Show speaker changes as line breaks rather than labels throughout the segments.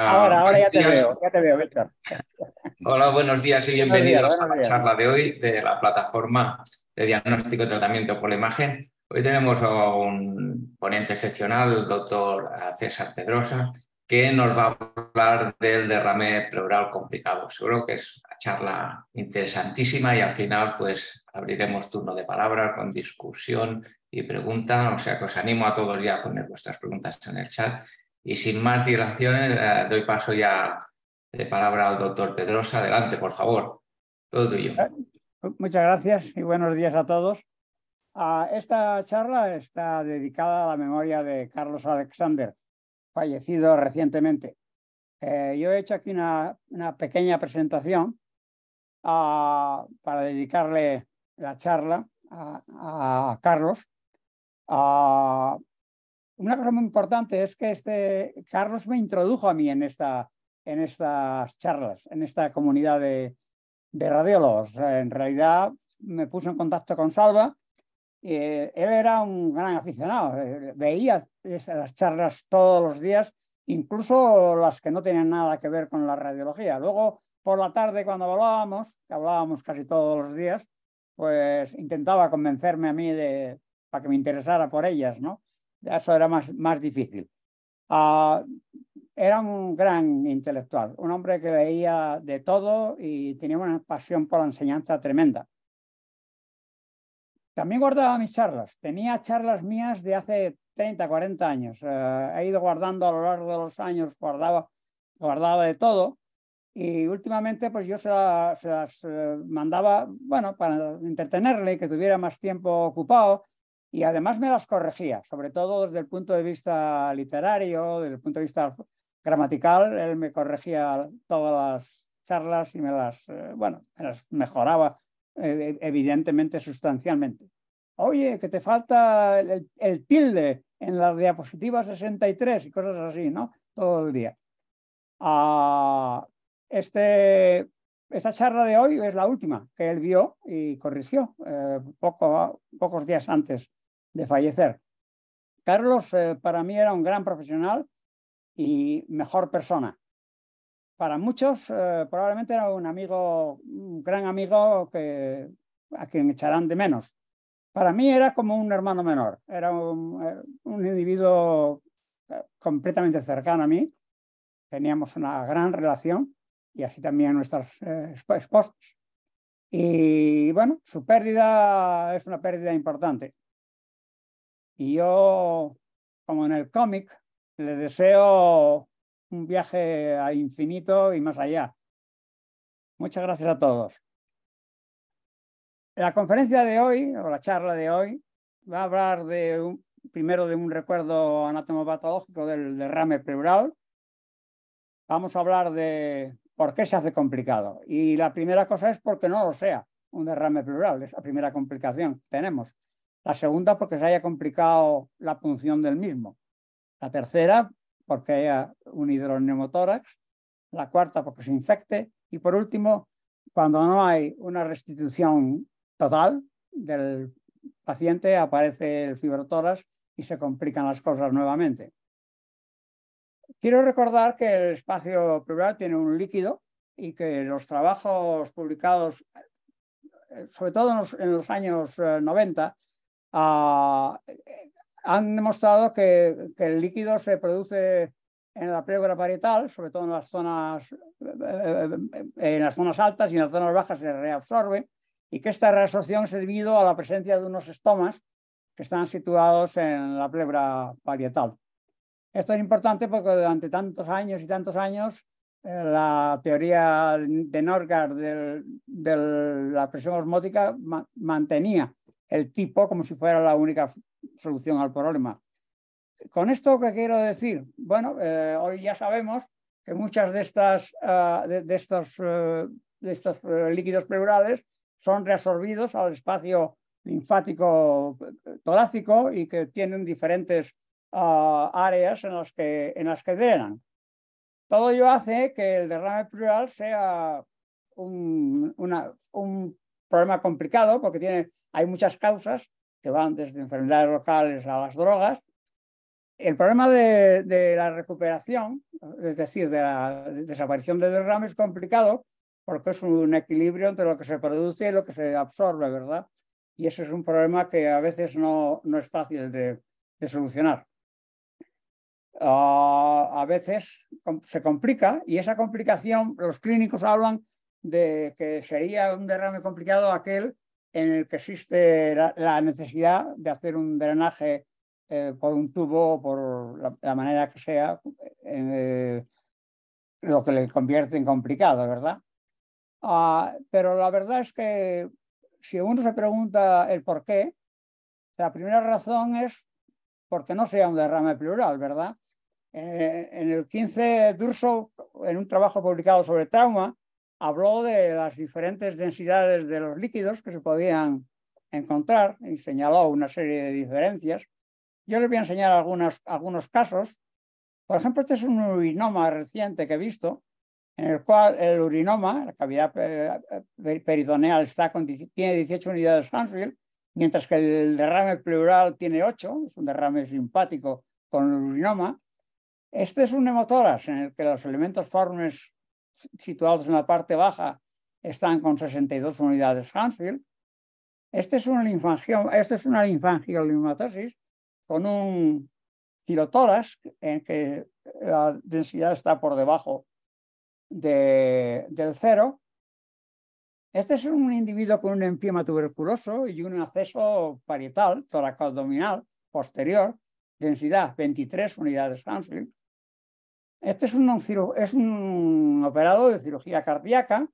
Ah, ahora, ya te veo, ya te veo, Hola, buenos días y bienvenidos a la charla de hoy de la plataforma de diagnóstico y tratamiento por la imagen. Hoy tenemos a un ponente excepcional, el doctor César Pedrosa, que nos va a hablar del derrame pleural complicado. Seguro que es una charla interesantísima y al final pues abriremos turno de palabra con discusión y pregunta. O sea que os animo a todos ya a poner vuestras preguntas en el chat y sin más dilaciones, eh, doy paso ya de palabra al doctor Pedrosa. Adelante, por favor. Todo tuyo.
Eh, muchas gracias y buenos días a todos. Ah, esta charla está dedicada a la memoria de Carlos Alexander, fallecido recientemente. Eh, yo he hecho aquí una, pequeña presentación ah, para dedicarle la charla a, Carlos. Ah, una cosa muy importante es que este Carlos me introdujo a mí en, esta, en estas charlas, en esta comunidad de, de radiólogos. En realidad me puso en contacto con Salva. Eh, él era un gran aficionado, eh, veía las charlas todos los días, incluso las que no tenían nada que ver con la radiología. Luego, por la tarde, cuando hablábamos, que hablábamos casi todos los días, pues intentaba convencerme a mí de, para que me interesara por ellas, ¿no? eso era más, difícil. Ah, era un gran intelectual, un hombre que veía de todo y tenía una pasión por la enseñanza tremenda. También guardaba mis charlas. Tenía charlas mías de hace 30, 40 años. Eh, he ido guardando a lo largo de los años, guardaba, guardaba de todo. Y últimamente, pues yo se, las eh, mandaba, bueno, para entretenerle, que tuviera más tiempo ocupado y además me las corregía, sobre todo desde el punto de vista literario, desde el punto de vista gramatical, él me corregía todas las charlas y me las, eh, bueno, me las mejoraba eh, e, evidentemente sustancialmente. Oye, que te falta el, tilde en la diapositiva 63 y cosas así, ¿no? Todo el día. Ah, este esta charla de hoy es la última que él vio y corrigió eh, pocos días antes de fallecer. Carlos eh, para mí era un gran profesional y mejor persona. Para muchos eh, probablemente era un amigo, un gran amigo que, a quien echarán de menos. Para mí era como un hermano menor, era un, eh, individuo completamente cercano a mí. Teníamos una gran relación y así también nuestras esposas. Y bueno, su pérdida es una pérdida importante. Y yo, como en el cómic, le deseo un viaje a infinito y más allá. Muchas gracias a todos. La conferencia de hoy, o la charla de hoy, va a hablar de primero de un recuerdo anatomopatológico del derrame pleural. Vamos a hablar de por qué se hace complicado. Y la primera cosa es porque no lo sea un derrame pleural, es la primera complicación que tenemos. La segunda, porque se haya complicado la punción del mismo. La tercera, porque haya un hidroneumotórax. La cuarta, porque se infecte. Y por último, cuando no hay una restitución total del paciente, aparece el fibrotórax y se complican las cosas nuevamente. Quiero recordar que el espacio plural tiene un líquido y que los trabajos publicados, eh, sobre todo en los años 90, eh, Ah, han demostrado que, el líquido se produce en la pleura parietal, sobre todo en las zonas, eh, en las zonas altas y en las zonas bajas se reabsorbe, y que esta reabsorción es debido a la presencia de unos estomas que están situados en la pleura parietal. Esto es importante porque durante tantos años y tantos años eh, la teoría de Norgard de, la presión osmótica mantenía el tipo como si fuera la única solución al problema. Con esto, ¿qué quiero decir? Bueno, eh, hoy ya sabemos que muchas de estas, ah, de, estos, eh, de eh, líquidos pleurales son reabsorbidos al espacio linfático torácico y que tienen diferentes ah, áreas en las, que, en las que drenan. Todo ello hace que el derrame pleural sea un problema complicado porque tiene, hay muchas causas que van desde enfermedades locales a las drogas. El problema de, la recuperación, es decir, de la desaparición del derrame es complicado porque es un equilibrio entre lo que se produce y lo que se absorbe, ¿verdad? Y ese es un problema que a veces no, no es fácil de, solucionar. Ah, a veces se complica y esa complicación, los clínicos hablan de que sería un derrame complicado aquel en el que existe la, necesidad de hacer un drenaje eh, por un tubo o por la, manera que sea, eh, lo que le convierte en complicado, ¿verdad? Ah, pero la verdad es que si uno se pregunta el por qué, la primera razón es porque no sea un derrame plural, ¿verdad? Eh, en el 15, Durso, en un trabajo publicado sobre trauma, habló de las diferentes densidades de los líquidos que se podían encontrar y señaló una serie de diferencias. Yo les voy a enseñar algunos casos. Por ejemplo, este es un urinoma reciente que he visto, en el cual el urinoma, la cavidad eh, eh, peritoneal, está con, tiene 18 unidades Hansfield, mientras que el derrame pleural tiene 8, es un derrame simpático con el urinoma. Este es un hemotoras en el que los elementos formes situados en la parte baja están con 62 unidades Hansfield. Este es una linfangioma, este es una con un kilotoras en que la densidad está por debajo del cero. Este es un individuo con un empiema tuberculoso y un acceso parietal, toraco-abdominal, posterior, densidad 23 unidades Hansfield. Este es un, es operado de cirugía cardíaca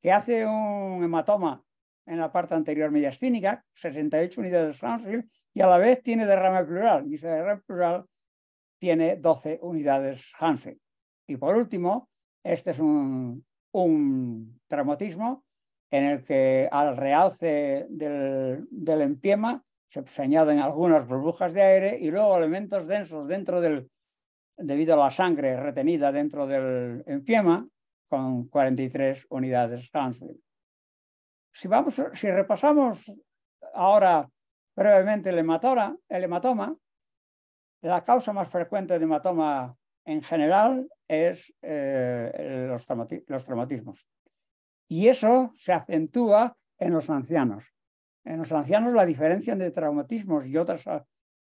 que hace un hematoma en la parte anterior mediastínica, 68 unidades de y a la vez tiene derrame plural, y ese derrame plural tiene 12 unidades hanse Y por último, este es un, traumatismo en el que al realce del, empiema se, se añaden algunas burbujas de aire y luego elementos densos dentro del debido a la sangre retenida dentro del enfiema con 43 unidades Hansfield. Si, vamos, si repasamos ahora brevemente el, el hematoma, la causa más frecuente de hematoma en general es eh, los, traumatismos. Y eso se acentúa en los ancianos. En los ancianos la diferencia entre traumatismos y otras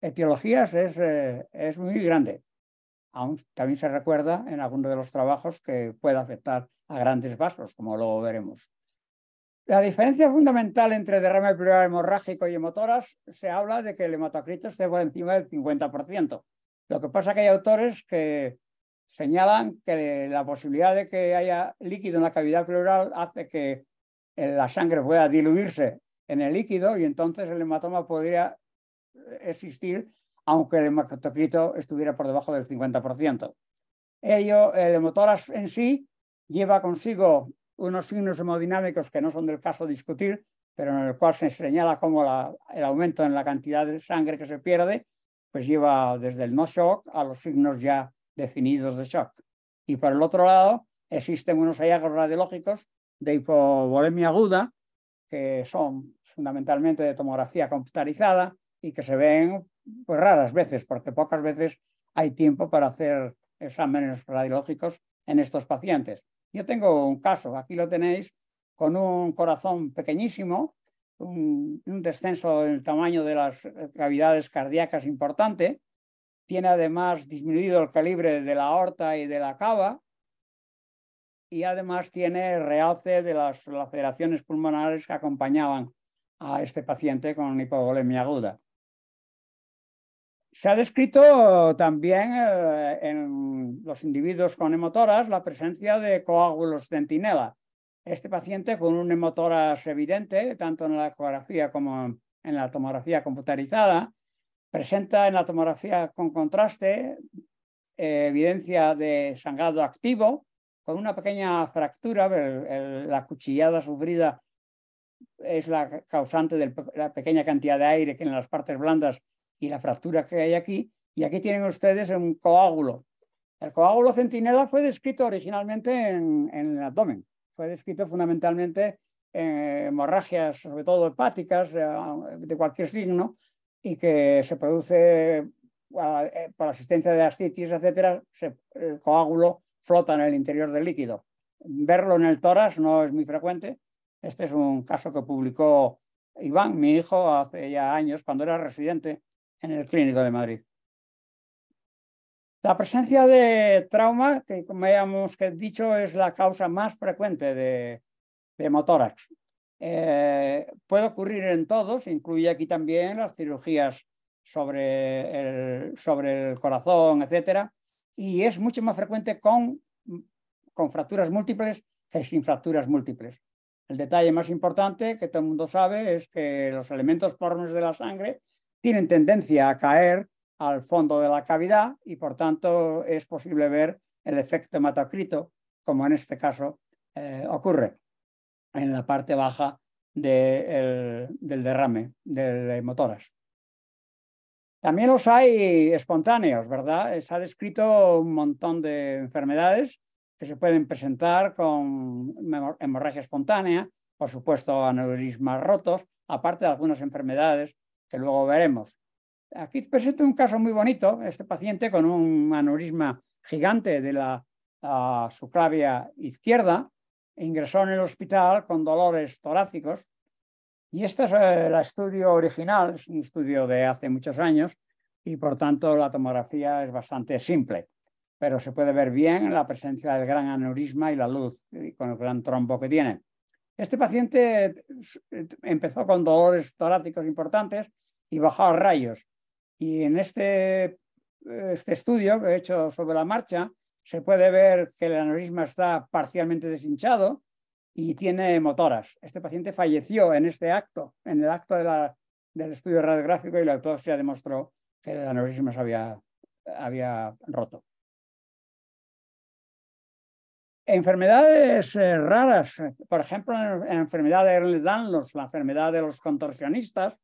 etiologías es eh, muy grande aún también se recuerda en algunos de los trabajos que puede afectar a grandes vasos, como luego veremos. La diferencia fundamental entre derrame pleural hemorrágico y hemotoras se habla de que el hematocrito esté por encima del 50%. Lo que pasa es que hay autores que señalan que la posibilidad de que haya líquido en la cavidad pleural hace que eh, la sangre pueda diluirse en el líquido y entonces el hematoma podría eh, existir aunque el hematocrito estuviera por debajo del 50%. Ello, el hemotórax en sí lleva consigo unos signos hemodinámicos que no son del caso discutir, pero en el cual se señala como el aumento en la cantidad de sangre que se pierde, pues lleva desde el no shock a los signos ya definidos de shock. Y por el otro lado, existen unos hallazgos radiológicos de hipovolemia aguda, que son fundamentalmente de tomografía computarizada y que se ven pues raras veces, porque pocas veces hay tiempo para hacer exámenes radiológicos en estos pacientes. Yo tengo un caso, aquí lo tenéis, con un corazón pequeñísimo, un, descenso en el tamaño de las cavidades cardíacas importante, tiene además disminuido el calibre de la aorta y de la cava, y además tiene realce de las laceraciones pulmonares que acompañaban a este paciente con hipovolemia aguda. Se ha descrito también eh, en los individuos con hemotoras la presencia de coágulos dentinela. Este paciente con un hemotoras evidente, tanto en la ecografía como en la tomografía computarizada, presenta en la tomografía con contraste eh, evidencia de sangrado activo, con una pequeña fractura, la cuchillada sufrida es la causante de la pequeña cantidad de aire que en las partes blandas y la fractura que hay aquí. Y aquí tienen ustedes un coágulo. El coágulo centinela fue descrito originalmente en, el abdomen. Fue descrito fundamentalmente en hemorragias, sobre todo hepáticas, eh, de cualquier signo, y que se produce eh, por la asistencia de ascitis, etcétera, el coágulo flota en el interior del líquido. Verlo en el tórax no es muy frecuente. Este es un caso que publicó Iván, mi hijo, hace ya años, cuando era residente en el Clínico de Madrid. La presencia de trauma, que como ya hemos dicho, es la causa más frecuente de, de motórax. Eh, puede ocurrir en todos, incluye aquí también las cirugías sobre el, sobre el corazón, etc. Y es mucho más frecuente con, con fracturas múltiples que sin fracturas múltiples. El detalle más importante que todo el mundo sabe es que los elementos formes de la sangre tienen tendencia a caer al fondo de la cavidad y por tanto es posible ver el efecto hematocrito, como en este caso eh, ocurre en la parte baja del derrame del motoras. También los hay espontáneos, ¿verdad? Eh, se ha descrito un montón de enfermedades que se pueden presentar con hemorragia espontánea, por supuesto aneurismas rotos, aparte de algunas enfermedades que luego veremos. Aquí presento un caso muy bonito, este paciente con un aneurisma gigante de la suclavia izquierda, ingresó en el hospital con dolores torácicos. Y este es eh, el estudio original, es un estudio de hace muchos años y por tanto la tomografía es bastante simple, pero se puede ver bien la presencia del gran aneurisma y la luz con el gran trombo que tiene. Este paciente eh, empezó con dolores torácicos importantes y bajaba rayos. Y en este, este estudio que he hecho sobre la marcha, se puede ver que el aneurisma está parcialmente deshinchado y tiene motoras. Este paciente falleció en este acto, en el acto del estudio radiográfico y la autopsia demostró que el aneurisma se había, había roto. Enfermedades eh, raras, por ejemplo, en, enfermedad de Danlos, la enfermedad de los contorsionistas,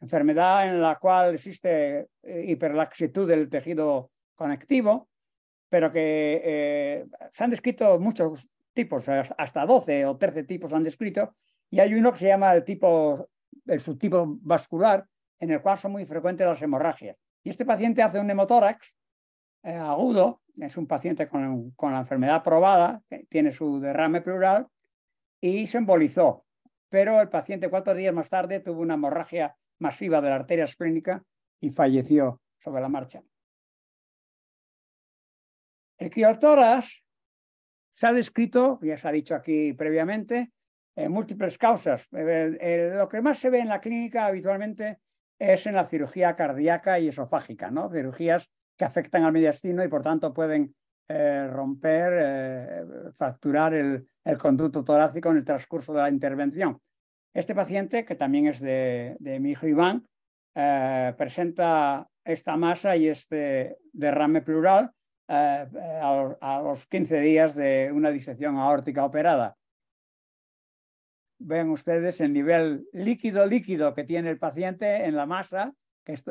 enfermedad en la cual existe eh, hiperlaxitud del tejido conectivo, pero que eh, se han descrito muchos tipos, hasta 12 o 13 tipos se han descrito, y hay uno que se llama el tipo, el subtipo vascular, en el cual son muy frecuentes las hemorragias. Y este paciente hace un hemotórax eh, agudo, es un paciente con, con la enfermedad probada, tiene su derrame pleural, y se embolizó. Pero el paciente cuatro días más tarde tuvo una hemorragia masiva de la arteria esplénica y falleció sobre la marcha. El criotoras se ha descrito, ya se ha dicho aquí previamente, en múltiples causas. lo que más se ve en la clínica habitualmente es en la cirugía cardíaca y esofágica, cirugías que afectan al mediastino y por tanto pueden eh, romper, eh, fracturar el, conducto torácico en el transcurso de la intervención. Este paciente, que también es de, mi hijo Iván, eh, presenta esta masa y este derrame plural eh, a, los 15 días de una disección aórtica operada. Ven ustedes el nivel líquido-líquido que tiene el paciente en la masa,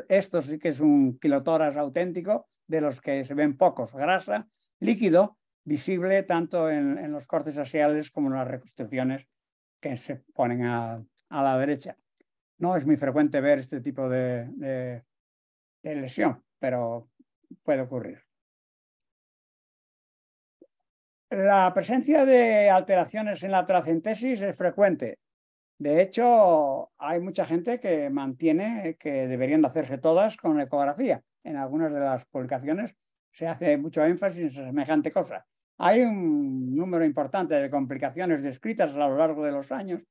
esto, sí que es un kilotoras auténtico, de los que se ven pocos, grasa, líquido, visible tanto en, los cortes axiales como en las reconstrucciones que se ponen a, la derecha. No es muy frecuente ver este tipo de, lesión, pero puede ocurrir. La presencia de alteraciones en la tracentesis es frecuente. De hecho, hay mucha gente que mantiene que deberían hacerse todas con ecografía. En algunas de las publicaciones se hace mucho énfasis en semejante cosa. Hay un número importante de complicaciones descritas a lo largo de los años,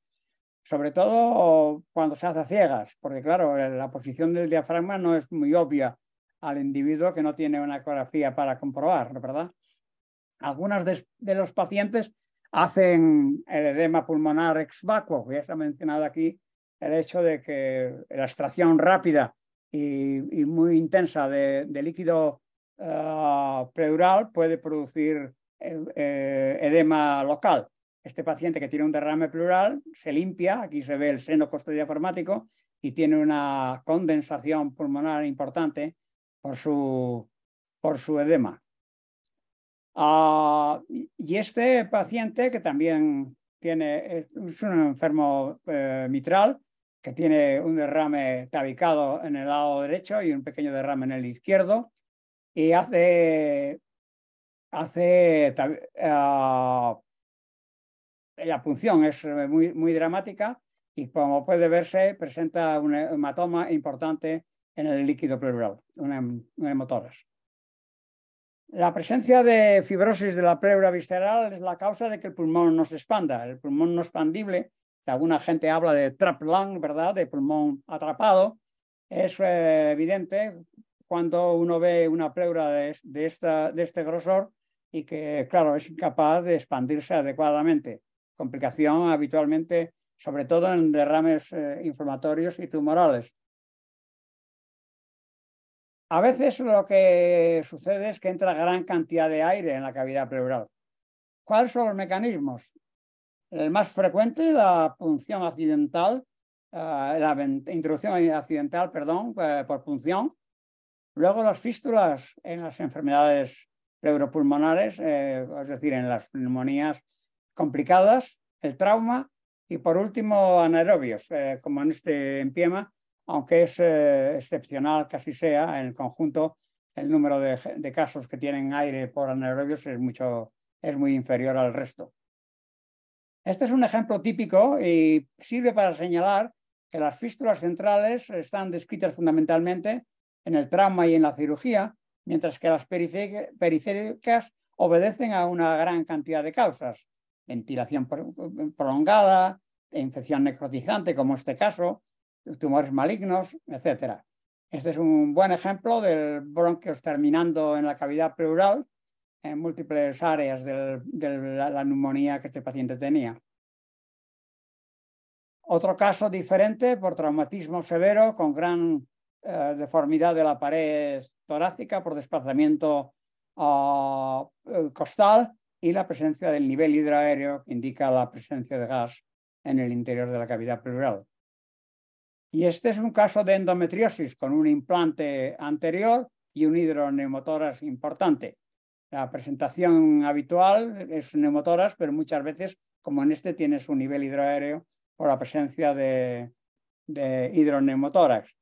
sobre todo cuando se hace ciegas, porque claro, la posición del diafragma no es muy obvia al individuo que no tiene una ecografía para comprobar, ¿verdad? Algunos de, los pacientes hacen el edema pulmonar ex vacuo, ya se ha mencionado aquí el hecho de que la extracción rápida y, muy intensa de, líquido ah, pleural puede producir eh, eh, edema local. Este paciente que tiene un derrame plural se limpia, aquí se ve el seno costodiaformático y tiene una condensación pulmonar importante por su, por su edema. Ah, y este paciente que también tiene, es un enfermo eh, mitral, que tiene un derrame tabicado en el lado derecho y un pequeño derrame en el izquierdo. Y hace hace ah, la punción es muy, dramática y como puede verse presenta un hematoma importante en el líquido pleural, un hemotoras. La presencia de fibrosis de la pleura visceral es la causa de que el pulmón no se expanda. El pulmón no expandible, que alguna gente habla de trap lung, ¿verdad? De pulmón atrapado, es eh, evidente cuando uno ve una pleura de, de este grosor y que, claro, es incapaz de expandirse adecuadamente. Complicación habitualmente, sobre todo en derrames eh, inflamatorios y tumorales. A veces lo que sucede es que entra gran cantidad de aire en la cavidad pleural. ¿Cuáles son los mecanismos? El más frecuente, la punción accidental, ah, la introducción accidental, perdón, eh, por punción. Luego las fístulas en las enfermedades pleuropulmonares, eh, es decir, en las neumonías complicadas, el trauma y por último anaerobios, eh, como en este empiema, aunque es eh, excepcional casi sea en el conjunto, el número de, casos que tienen aire por anaerobios es, es muy inferior al resto. Este es un ejemplo típico y sirve para señalar que las fístulas centrales están descritas fundamentalmente en el trauma y en la cirugía, mientras que las periféricas obedecen a una gran cantidad de causas, ventilación prolongada, infección necrotizante, como este caso, tumores malignos, etc. Este es un buen ejemplo del bronquios terminando en la cavidad pleural en múltiples áreas de la, neumonía que este paciente tenía. Otro caso diferente por traumatismo severo con gran eh, deformidad de la pared torácica por desplazamiento ah, eh, costal y la presencia del nivel hidroaéreo que indica la presencia de gas en el interior de la cavidad pleural. Y este es un caso de endometriosis con un implante anterior y un hidroneumotoras importante. La presentación habitual es neumotoras, pero muchas veces, como en este, tiene su nivel hidroaéreo por la presencia de, de hidroneumotórax.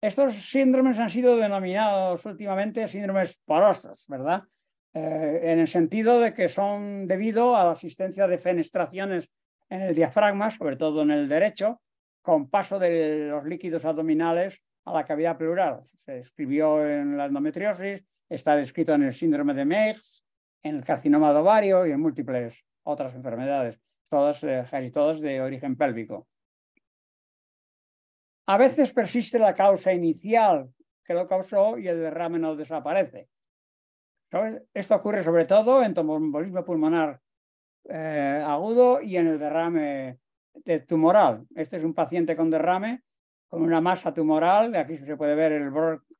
Estos síndromes han sido denominados últimamente síndromes porosos, ¿verdad? Eh, en el sentido de que son debido a la existencia de fenestraciones en el diafragma, sobre todo en el derecho, con paso de los líquidos abdominales a la cavidad pleural. Se describió en la endometriosis, está descrito en el síndrome de Meigs, en el carcinoma ovario y en múltiples otras enfermedades, todos eh, todas de origen pélvico. A veces persiste la causa inicial que lo causó y el derrame no desaparece. Esto ocurre sobre todo en tromboembolismo pulmonar eh, agudo y en el derrame de tumoral. Este es un paciente con derrame, con una masa tumoral, aquí se puede ver el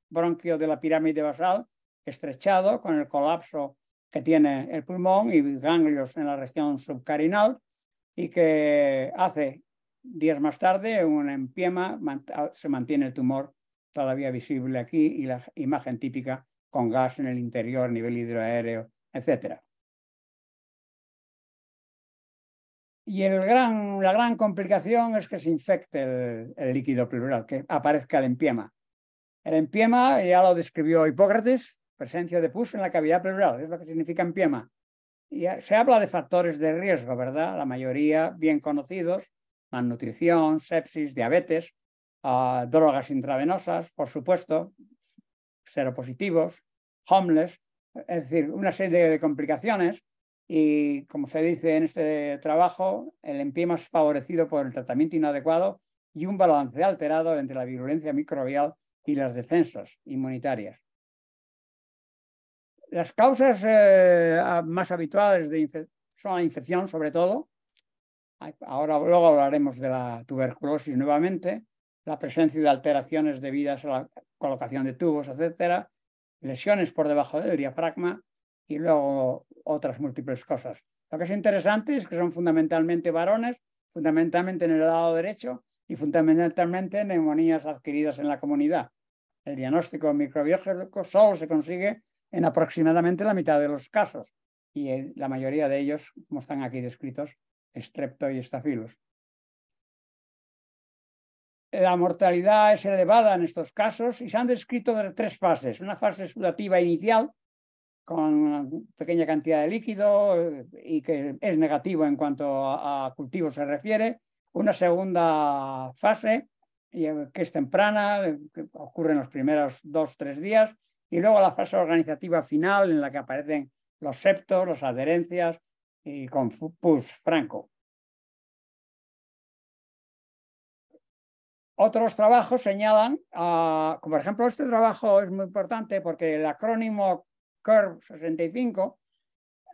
bronquio de la pirámide basal estrechado, con el colapso que tiene el pulmón y ganglios en la región subcarinal y que hace Días más tarde, un empiema, ah, se mantiene el tumor todavía visible aquí y la imagen típica con gas en el interior, nivel hidroaéreo, etc. Y la gran complicación es que se infecte el, líquido pleural, que aparezca el empiema. El empiema ya lo describió Hipócrates, presencia de pus en la cavidad pleural, es lo que significa empiema. Y eh, se habla de factores de riesgo, ¿verdad? La mayoría bien conocidos, malnutrición, sepsis, diabetes, ah, drogas intravenosas, por supuesto, seropositivos, homeless, es decir, una serie de complicaciones y, como se dice en este trabajo, el empiema más favorecido por el tratamiento inadecuado y un balance alterado entre la virulencia microbial y las defensas inmunitarias. Las causas eh, más habituales son la infección, sobre todo, ahora luego hablaremos de la tuberculosis nuevamente, la presencia de alteraciones debidas a la colocación de tubos, etcétera, lesiones por debajo del diafragma y luego otras múltiples cosas. Lo que es interesante es que son fundamentalmente varones, fundamentalmente en el lado derecho y fundamentalmente neumonías adquiridas en la comunidad. El diagnóstico microbiológico solo se consigue en aproximadamente la mitad de los casos y la mayoría de ellos, como están aquí descritos, estrepto y estafilos. La mortalidad es elevada en estos casos y se han descrito tres fases. Una fase sudativa inicial, con una pequeña cantidad de líquido eh, y que es negativo en cuanto a, cultivo se refiere. Una segunda fase, eh, que es temprana, eh, que ocurre en los primeros dos, tres días. Y luego la fase organizativa final, en la que aparecen los septos, las adherencias, y con Pus Franco. Otros trabajos señalan, ah, como por ejemplo este trabajo es muy importante porque el acrónimo curb 65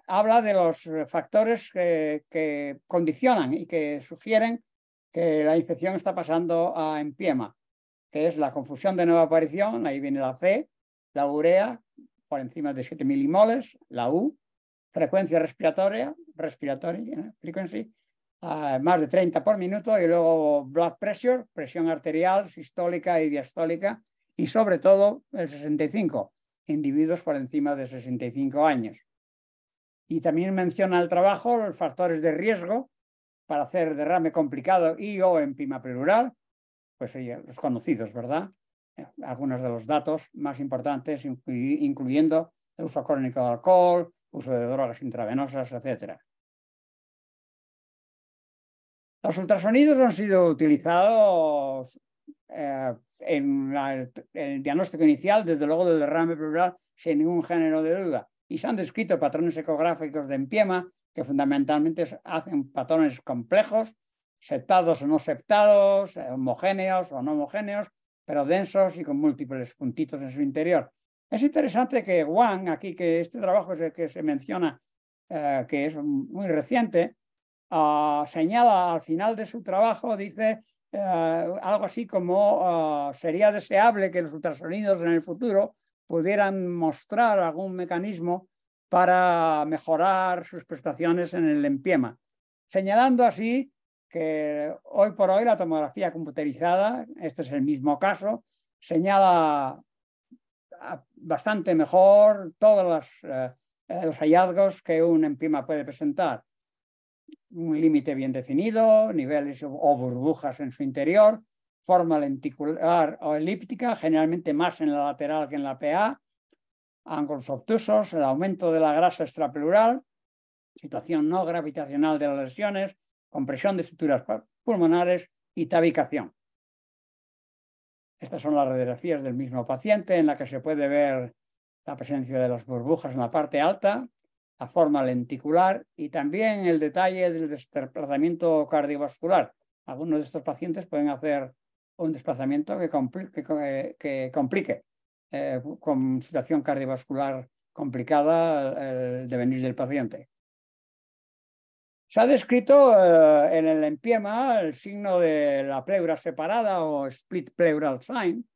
habla de los factores que, que, condicionan y que sugieren que la infección está pasando a empiema, que es la confusión de nueva aparición, ahí viene la C, la urea por encima de 7 milimoles, la U, frecuencia respiratoria, respiratoria frequency, ¿eh? más de 30 por minuto, y luego blood pressure, presión arterial, sistólica y diastólica, y sobre todo el 65, individuos por encima de 65 años. Y también menciona el trabajo, los factores de riesgo para hacer derrame complicado y o en prima pleural, pues los conocidos, ¿verdad? Eh, algunos de los datos más importantes, incluyendo el uso crónico de alcohol, uso de drogas intravenosas, etc. Los ultrasonidos han sido utilizados eh, en, el diagnóstico inicial, desde luego del derrame pleural, sin ningún género de duda. Y se han descrito patrones ecográficos de empiema que fundamentalmente hacen patrones complejos, septados o no septados, homogéneos o no homogéneos, pero densos y con múltiples puntitos en su interior. Es interesante que Wang, aquí que este trabajo es el que se menciona, eh, que es muy reciente, ah, señala al final de su trabajo, dice eh, algo así como ah, sería deseable que los ultrasonidos en el futuro pudieran mostrar algún mecanismo para mejorar sus prestaciones en el empiema, señalando así que hoy por hoy la tomografía computerizada, este es el mismo caso, señala Ah, bastante mejor todos eh, eh, los, hallazgos que un empima puede presentar. Un límite bien definido, niveles o burbujas en su interior, forma lenticular o elíptica, generalmente más en la lateral que en la PA, ángulos obtusos, el aumento de la grasa extraplural, situación no gravitacional de las lesiones, compresión de estructuras pulmonares y tabicación. Estas son las radiografías del mismo paciente en la que se puede ver la presencia de las burbujas en la parte alta, la forma lenticular y también el detalle del desplazamiento cardiovascular. Algunos de estos pacientes pueden hacer un desplazamiento que, eh, complique eh, con situación cardiovascular complicada eh, el devenir del paciente. Se ha descrito eh, en el empiema el signo de la pleura separada o split pleural sign,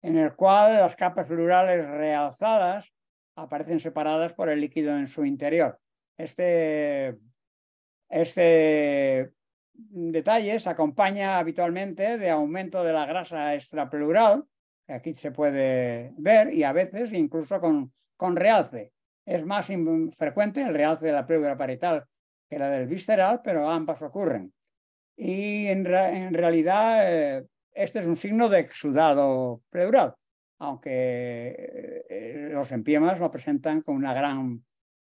en el cual las capas pleurales realzadas aparecen separadas por el líquido en su interior. Este, este detalle se acompaña habitualmente de aumento de la grasa extrapleural, que aquí se puede ver, y a veces incluso con, con realce. Es más frecuente el realce de la pleura parietal que del visceral, pero ambas ocurren. Y en, realidad eh, este es un signo de exudado pleural, aunque eh, eh, los empiemas lo presentan con una gran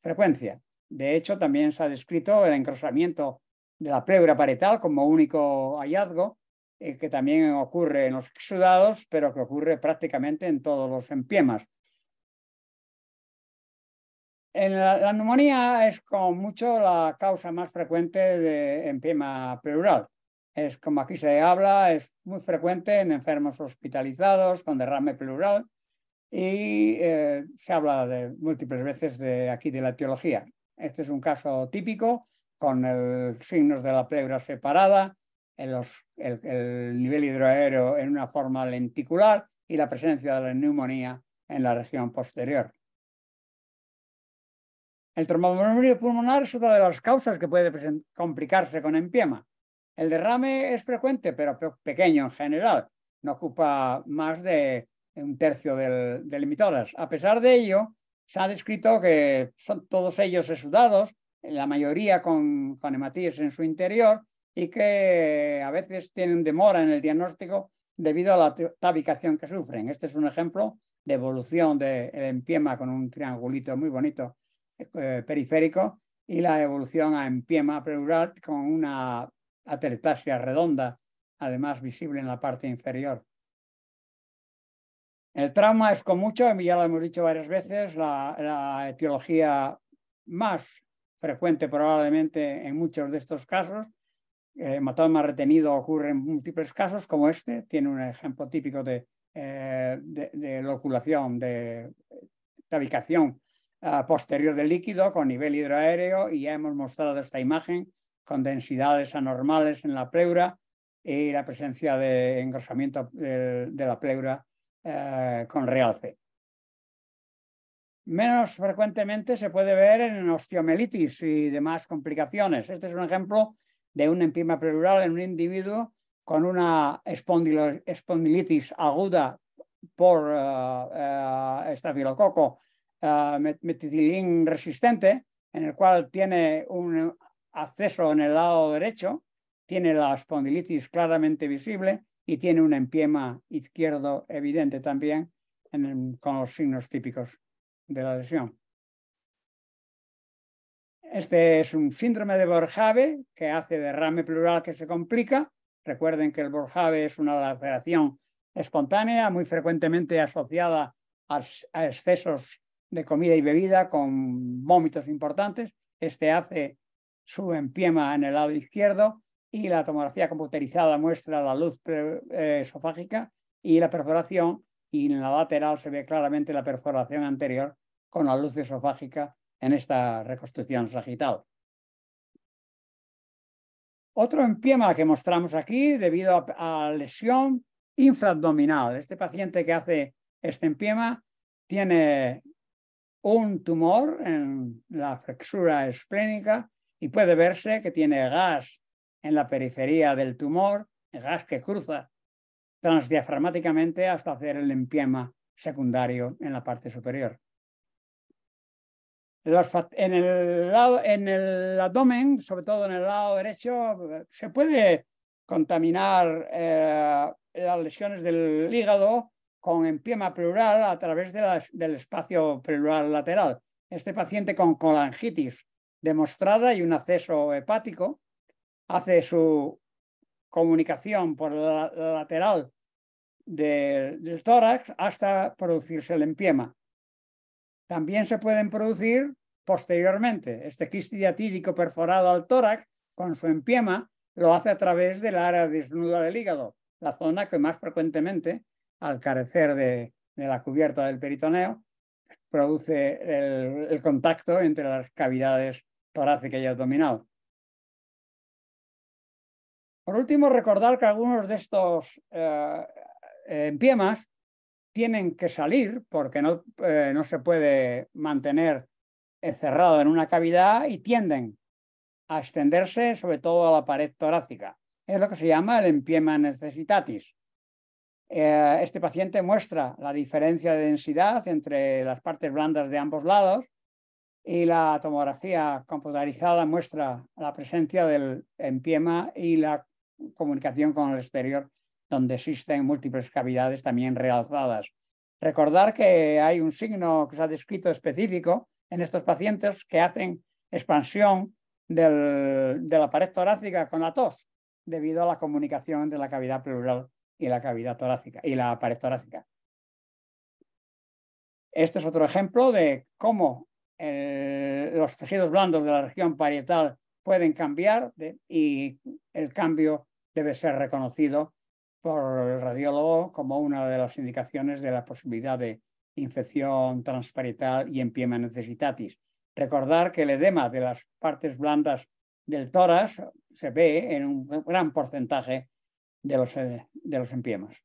frecuencia. De hecho, también se ha descrito el encrosamiento de la pleura parietal como único hallazgo, que también ocurre en los exudados, pero que ocurre prácticamente en todos los empiemas la, neumonía es con mucho la causa más frecuente de empiema pleural. Es como aquí se habla, es muy frecuente en enfermos hospitalizados con derrame pleural y eh, se habla de múltiples veces de aquí de la etiología. Este es un caso típico con el, signos de la pleura separada, el, el nivel hidroaéreo en una forma lenticular y la presencia de la neumonía en la región posterior. El tromboembolismo pulmonar es otra de las causas que puede complicarse con empiema. El derrame es frecuente, pero pequeño en general. No ocupa más de un tercio del, de A pesar de ello, se ha descrito que son todos ellos exudados, la mayoría con, con en su interior, y que a veces tienen demora en el diagnóstico debido a la tabicación que sufren. Este es un ejemplo de evolución del de empiema con un triangulito muy bonito eh, periférico y la evolución a empiema preural con una ateretasia redonda, además visible en la parte inferior. El trauma es con mucho, ya lo hemos dicho varias veces, la, etiología más frecuente probablemente en muchos de estos casos. el hematoma retenido ocurre en múltiples casos como este, tiene un ejemplo típico de, eh, de loculación, de tabicación posterior del líquido con nivel hidroaéreo y ya hemos mostrado esta imagen con densidades anormales en la pleura y la presencia de engrosamiento eh, de, la pleura eh, con realce. Menos frecuentemente se puede ver en osteomelitis y demás complicaciones. Este es un ejemplo de un empima pleural en un individuo con una espondilitis aguda por eh, estafilococo eh, meticilín resistente, en el cual tiene un acceso en el lado derecho, tiene la espondilitis claramente visible y tiene un empiema izquierdo evidente también con los signos típicos de la lesión. Este es un síndrome de Borjave que hace derrame plural que se complica. Recuerden que el Borjave es una laceración espontánea, muy frecuentemente asociada a excesos de comida y bebida con vómitos importantes. Este hace su empiema en el lado izquierdo y la tomografía computerizada muestra la luz eh, esofágica y la perforación y en la lateral se ve claramente la perforación anterior con la luz esofágica en esta reconstrucción sagital. Otro empiema que mostramos aquí debido a, a lesión infraabdominal. Este paciente que hace este empiema tiene un tumor en la flexura esplénica y puede verse que tiene gas en la periferia del tumor, gas que cruza transdiafragmáticamente hasta hacer el empiema secundario en la parte superior. en, el abdomen, sobre todo en el lado derecho, se puede contaminar eh, las lesiones del hígado con empiema pleural a través del espacio pleural lateral. Este paciente con colangitis demostrada y un acceso hepático hace su comunicación por la, lateral del, tórax hasta producirse el empiema. También se pueden producir posteriormente. Este quiste perforado al tórax con su empiema lo hace a través del área desnuda del hígado, la zona que más frecuentemente al carecer de, la cubierta del peritoneo, produce el, contacto entre las cavidades torácicas y abdominal. Por último, recordar que algunos de estos eh, empiemas tienen que salir porque no, eh, se puede mantener cerrado en una cavidad y tienden a extenderse sobre todo a la pared torácica. Es lo que se llama el empiema necessitatis. Eh, este paciente muestra la diferencia de densidad entre las partes blandas de ambos lados y la tomografía computarizada muestra la presencia del empiema y la comunicación con el exterior, donde existen múltiples cavidades también realzadas. Recordar que hay un signo que se ha descrito específico en estos pacientes que hacen expansión de la pared torácica con la tos debido a la comunicación de la cavidad pleural y la cavidad torácica y la pared torácica. Este es otro ejemplo de cómo eh, los tejidos blandos de la región parietal pueden cambiar y el cambio debe ser reconocido por el radiólogo como una de las indicaciones de la posibilidad de infección transparietal y empiema necesitatis. Recordar que el edema de las partes blandas del tórax se ve en un gran porcentaje de los, eh, de empiemas.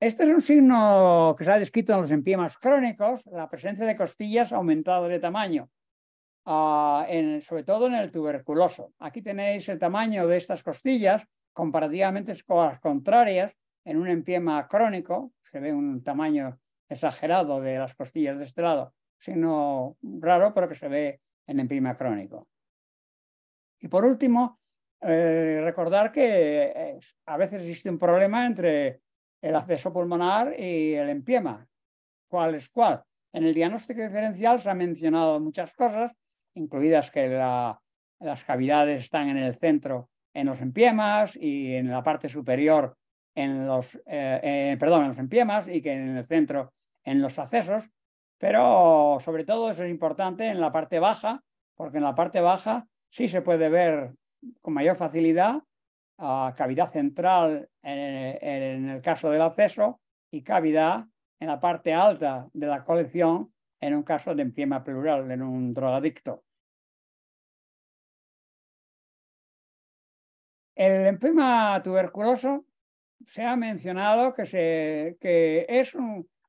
Este es un signo que se ha descrito en los empiemas crónicos, la presencia de costillas aumentado de tamaño, ah, sobre todo en el tuberculoso. Aquí tenéis el tamaño de estas costillas comparativamente con las contrarias. En un empiema crónico se ve un tamaño exagerado de las costillas de este lado, signo raro, pero que se ve en empiema crónico. Y por último, eh, recordar que eh, a veces existe un problema entre el acceso pulmonar y el empiema. ¿Cuál es cuál? En el diagnóstico diferencial se han mencionado muchas cosas, incluidas que las cavidades están en el centro, en los empiemas y en la parte superior, en los, eh, perdón, en los empiemas y que en el centro, en los accesos. Pero sobre todo eso es importante en la parte baja, porque en la parte baja sí se puede ver con mayor facilidad cavidad central en, el caso del acceso y cavidad en la parte alta de la colección en un caso de empiema pleural en un drogadicto. El empiema tuberculoso se ha mencionado que, es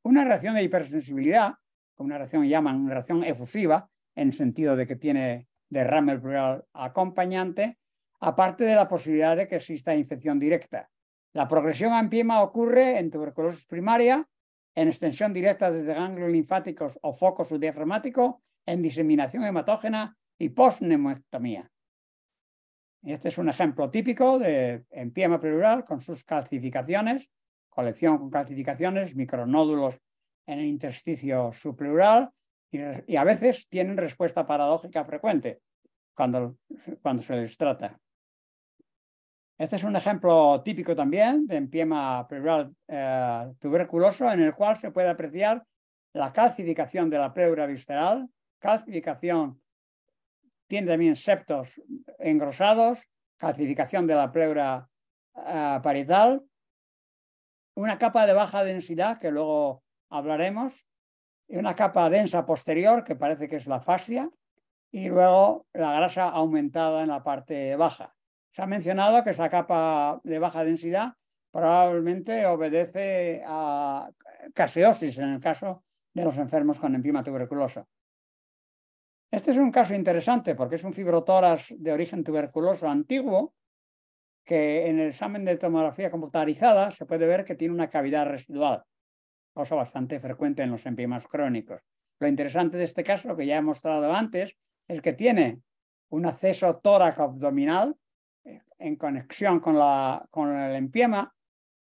una reacción de hipersensibilidad, como una reacción llaman una reacción efusiva, en el sentido de que tiene derrame pleural acompañante, aparte de la posibilidad de que exista infección directa. La progresión a empiema ocurre en tuberculosis primaria, en extensión directa desde ganglios linfáticos o foco subdiafragmático, en diseminación hematógena y postneumotomía. Este es un ejemplo típico de empiema pleural con sus calcificaciones, colección con calcificaciones, micronódulos en el intersticio subpleural y, y a veces tienen respuesta paradójica frecuente cuando, cuando se les trata. Este es un ejemplo típico también de empiema pleural eh, tuberculoso en el cual se puede apreciar la calcificación de la pleura visceral, calcificación, tiene también septos engrosados, calcificación de la pleura eh, parietal, una capa de baja densidad que luego hablaremos, y una capa densa posterior que parece que es la fascia, y luego la grasa aumentada en la parte baja. Se ha mencionado que esa capa de baja densidad probablemente obedece a caseosis en el caso de los enfermos con empima tuberculosa. Este es un caso interesante porque es un fibrotórax de origen tuberculoso antiguo que en el examen de tomografía computarizada se puede ver que tiene una cavidad residual, cosa bastante frecuente en los empimas crónicos. Lo interesante de este caso, que ya he mostrado antes, es que tiene un acceso tóraco abdominal en conexión con, el empiema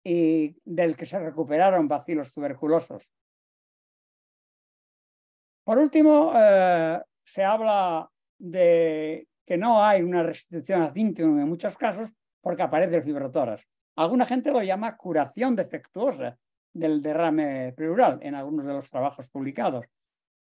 y del que se recuperaron bacilos tuberculosos. Por último, eh, se habla de que no hay una restitución ad en muchos casos porque aparecen fibrotoras. Alguna gente lo llama curación defectuosa del derrame pleural en algunos de los trabajos publicados,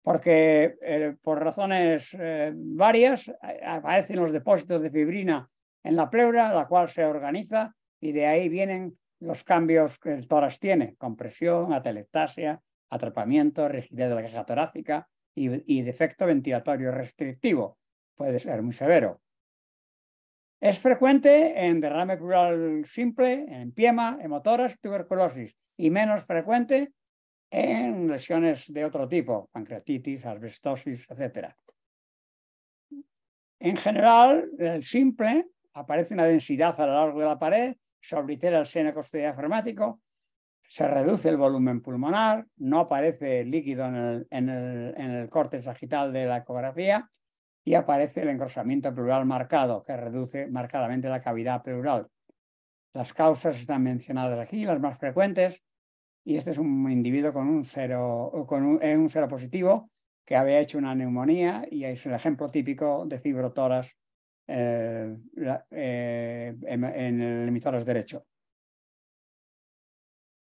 porque eh, por razones eh, varias aparecen los depósitos de fibrina en la pleura, la cual se organiza y de ahí vienen los cambios que el tórax tiene, compresión, atelectasia, atrapamiento, rigidez de la caja torácica y, defecto ventilatorio restrictivo. Puede ser muy severo. Es frecuente en derrame pleural simple, en piema, hemotoras, tuberculosis y menos frecuente en lesiones de otro tipo, pancreatitis, asbestosis, etc. En general, el simple aparece una densidad a lo largo de la pared, se oblitera el seno diafragmático, se reduce el volumen pulmonar, no aparece líquido en el, en el, corte sagital de la ecografía y aparece el engrosamiento pleural marcado, que reduce marcadamente la cavidad pleural. Las causas están mencionadas aquí, las más frecuentes, y este es un individuo con un cero, con un cero positivo que había hecho una neumonía y es el ejemplo típico de fibrotoras eh, eh, en, el es derecho.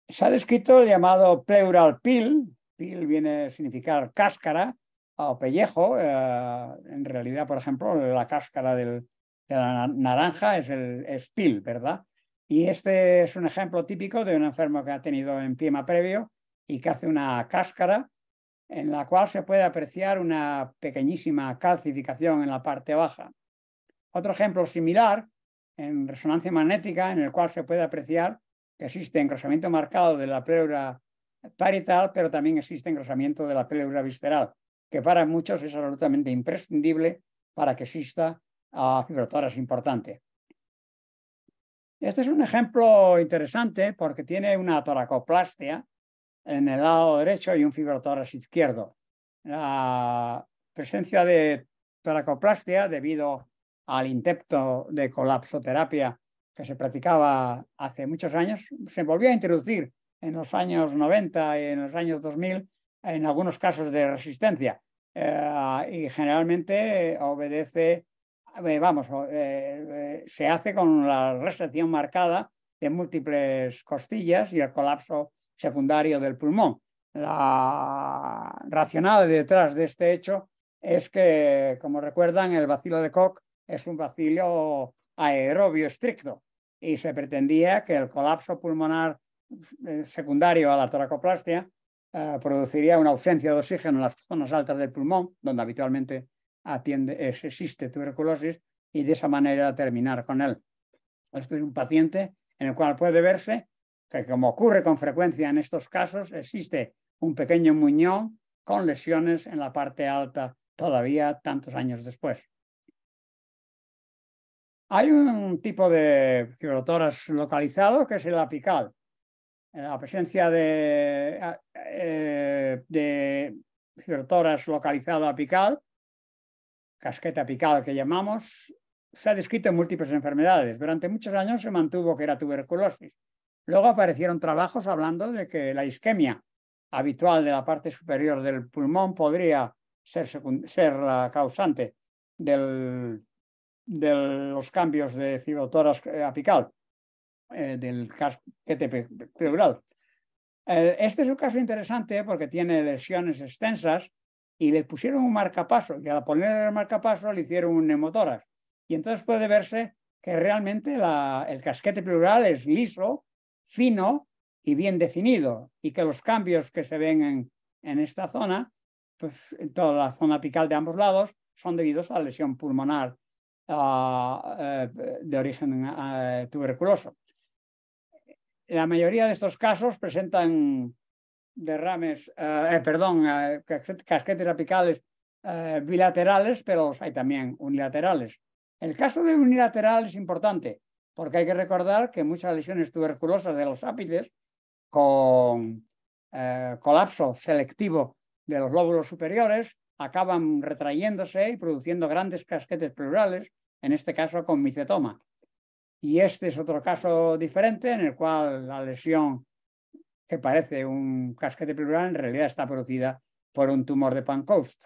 Se ha descrito el llamado pleural peel, peel viene a significar cáscara o pellejo, eh, en realidad, por ejemplo, la cáscara de la naranja es el ¿verdad? Y este es un ejemplo típico de un enfermo que ha tenido empiema previo y que hace una cáscara en la cual se puede apreciar una pequeñísima calcificación en la parte baja. Otro ejemplo similar en resonancia magnética, en el cual se puede apreciar que existe engrosamiento marcado de la pleura parietal, pero también existe engrosamiento de la pleura visceral, que para muchos es absolutamente imprescindible para que exista a fibrotoras importante. Este es un ejemplo interesante porque tiene una toracoplastia en el lado derecho y un fibrotoras izquierdo. La presencia de toracoplastia debido al intento de colapsoterapia que se practicaba hace muchos años, se volvió a introducir en los años 90 y en los años 2000 en algunos casos de resistencia eh, y generalmente obedece, eh, vamos, eh, se hace con la restricción marcada de múltiples costillas y el colapso secundario del pulmón. La racional detrás de este hecho es que, como recuerdan, el vacilo de Koch es un vacío aerobio estricto y se pretendía que el colapso pulmonar eh, secundario a la toracoplastia eh, produciría una ausencia de oxígeno en las zonas altas del pulmón, donde habitualmente atiende, existe tuberculosis, y de esa manera terminar con él. Esto es un paciente en el cual puede verse que, como ocurre con frecuencia en estos casos, existe un pequeño muñón con lesiones en la parte alta todavía tantos años después. Hay un tipo de fibrotoras localizado que es el apical. Eh, la presencia de, eh, de localizado apical, casqueta apical que llamamos, se ha descrito en múltiples enfermedades. Durante muchos años se mantuvo que era tuberculosis. Luego aparecieron trabajos hablando de que la isquemia habitual de la parte superior del pulmón podría ser, ser la causante del de los cambios de fibrotoras eh, apical eh, del casquete pleural. Eh, este es un caso interesante porque tiene lesiones extensas y le pusieron un marcapaso y al poner el marcapaso le hicieron un neumotoras. Y entonces puede verse que realmente el casquete pleural es liso, fino y bien definido y que los cambios que se ven en, en esta zona, pues en toda la zona apical de ambos lados, son debidos a la lesión pulmonar eh, de origen eh, tuberculoso. La mayoría de estos casos presentan derrames, eh, perdón, casquetes apicales bilaterales, pero hay también unilaterales. El caso de unilateral es importante porque hay que recordar que muchas lesiones tuberculosas de los ápices con colapso selectivo de los lóbulos superiores acaban retrayéndose y produciendo grandes casquetes plurales en este caso con micetoma. Y este es otro caso diferente en el cual la lesión que parece un casquete pleural en realidad está producida por un tumor de Pancoast,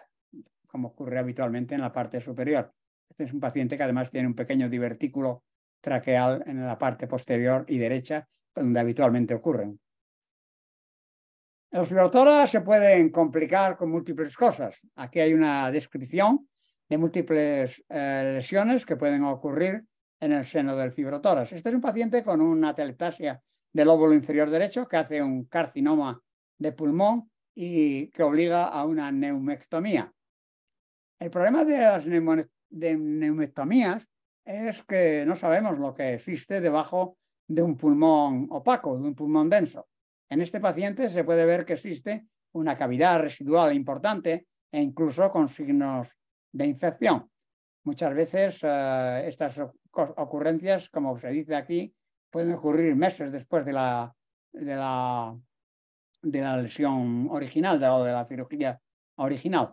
como ocurre habitualmente en la parte superior. Este es un paciente que además tiene un pequeño divertículo traqueal en la parte posterior y derecha, donde habitualmente ocurren. Las fibrotoras se pueden complicar con múltiples cosas. Aquí hay una descripción de múltiples eh, lesiones que pueden ocurrir en el seno del fibrotoras. Este es un paciente con una teletasia del óvulo inferior derecho que hace un carcinoma de pulmón y que obliga a una neumectomía. El problema de las neumectomías es que no sabemos lo que existe debajo de un pulmón opaco, de un pulmón denso. En este paciente se puede ver que existe una cavidad residual importante e incluso con signos de infección. Muchas veces eh, estas ocurrencias, como se dice aquí, pueden ocurrir meses después de la, de la, de la lesión original o de la cirugía original.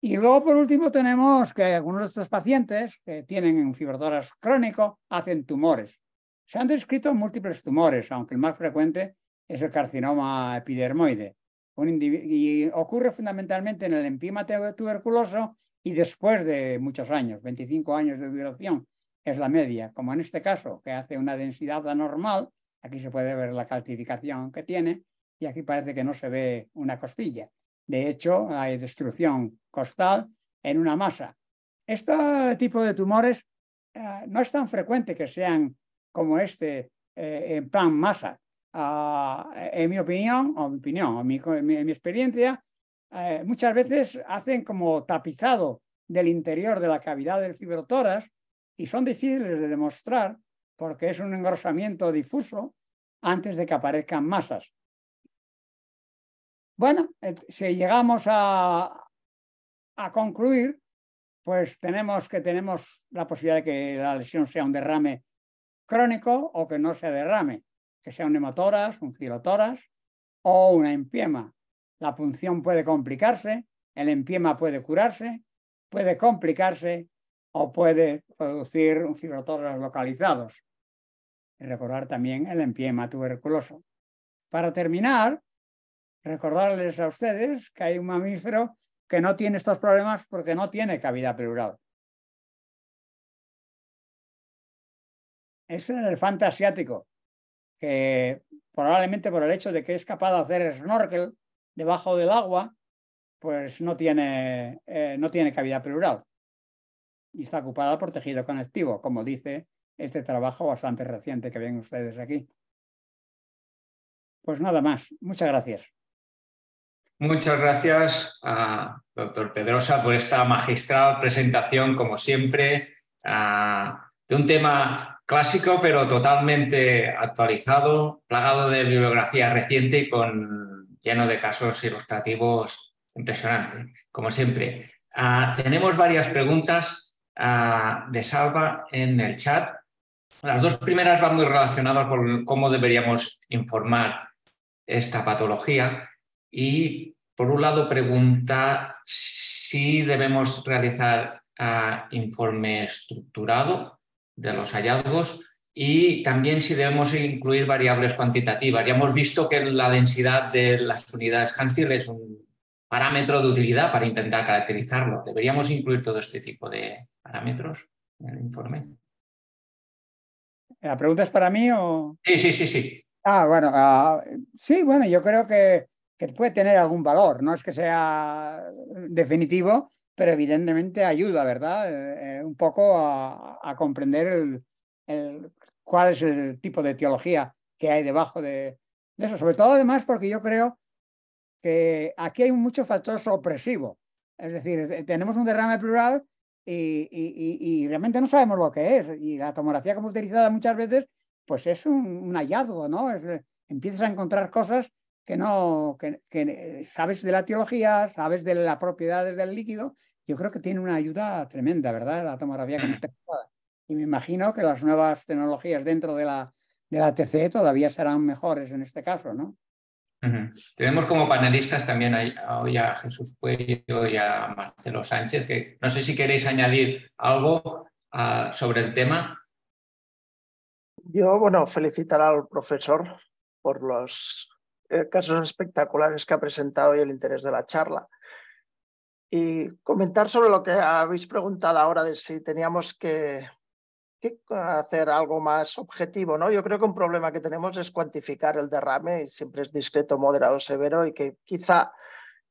Y luego, por último, tenemos que algunos de estos pacientes que tienen fibradoras crónico hacen tumores. Se han descrito múltiples tumores, aunque el más frecuente es el carcinoma epidermoide y ocurre fundamentalmente en el empima tuberculoso y después de muchos años, 25 años de duración es la media, como en este caso, que hace una densidad anormal, aquí se puede ver la calcificación que tiene y aquí parece que no se ve una costilla. De hecho, hay destrucción costal en una masa. Este tipo de tumores eh, no es tan frecuente que sean como este eh, en plan masa, en mi opinión, o mi opinión, o mi, en, mi, experiencia, eh, muchas veces hacen como tapizado del interior de la cavidad del fibrotoras y son difíciles de demostrar porque es un engrosamiento difuso antes de que aparezcan masas. Bueno, eh, si llegamos a, a concluir, pues tenemos que tenemos la posibilidad de que la lesión sea un derrame crónico o que no sea derrame que sea un hemotoras, un filotoras o una empiema. La punción puede complicarse, el empiema puede curarse, puede complicarse o puede producir un fibrotoras localizados. Y recordar también el empiema tuberculoso. Para terminar, recordarles a ustedes que hay un mamífero que no tiene estos problemas porque no tiene cavidad pleural. Es el elefante asiático que probablemente por el hecho de que es capaz de hacer snorkel debajo del agua, pues no tiene, eh, no tiene cavidad pleural y está ocupada por tejido conectivo, como dice este trabajo bastante reciente que ven ustedes aquí. Pues nada más. Muchas gracias.
Muchas gracias, a ah, doctor Pedrosa, por esta magistral presentación, como siempre, ah, de un tema clásico, pero totalmente actualizado, plagado de bibliografía reciente y con lleno de casos ilustrativos impresionantes, como siempre. Ah, tenemos varias preguntas ah, de Salva en el chat. Las dos primeras van muy relacionadas con cómo deberíamos informar esta patología. Y por un lado pregunta si debemos realizar ah, informe estructurado de los hallazgos y también si debemos incluir variables cuantitativas. Ya hemos visto que la densidad de las unidades Hansfield es un parámetro de utilidad para intentar caracterizarlo. ¿Deberíamos incluir todo este tipo de parámetros en el informe?
¿La pregunta es para mí o...? Sí,
sí, sí, sí.
Ah, bueno, ah, sí, bueno, yo creo que, que, puede tener algún valor, no es que sea definitivo, pero evidentemente ayuda, ¿verdad? Eh, eh, un poco a, comprender cuál es el tipo de teología que hay debajo de, eso. Sobre todo además porque yo creo que aquí hay mucho factores opresivos, Es decir, eh, tenemos un derrame plural y, realmente no sabemos lo que es. Y la tomografía como utilizada muchas veces, pues es un, hallazgo, ¿no? empiezas a encontrar cosas que no, que, sabes de la teología, sabes de las propiedades del líquido, yo creo que tiene una ayuda tremenda, ¿verdad? La tomografía mm. computarizada. Y me imagino que las nuevas tecnologías dentro de la, de la TCE todavía serán mejores en este caso, ¿no?
Tenemos como panelistas también hoy a, Jesús Cuello y a Marcelo Sánchez, que no sé si queréis añadir algo ah, sobre el tema.
Yo, bueno, felicitar al profesor por los eh, casos espectaculares que ha presentado y el interés de la charla. Y comentar sobre lo que habéis preguntado ahora de si teníamos que, hacer algo más objetivo. ¿no? Yo creo que un problema que tenemos es cuantificar el derrame, y siempre es discreto, moderado, severo, y que quizá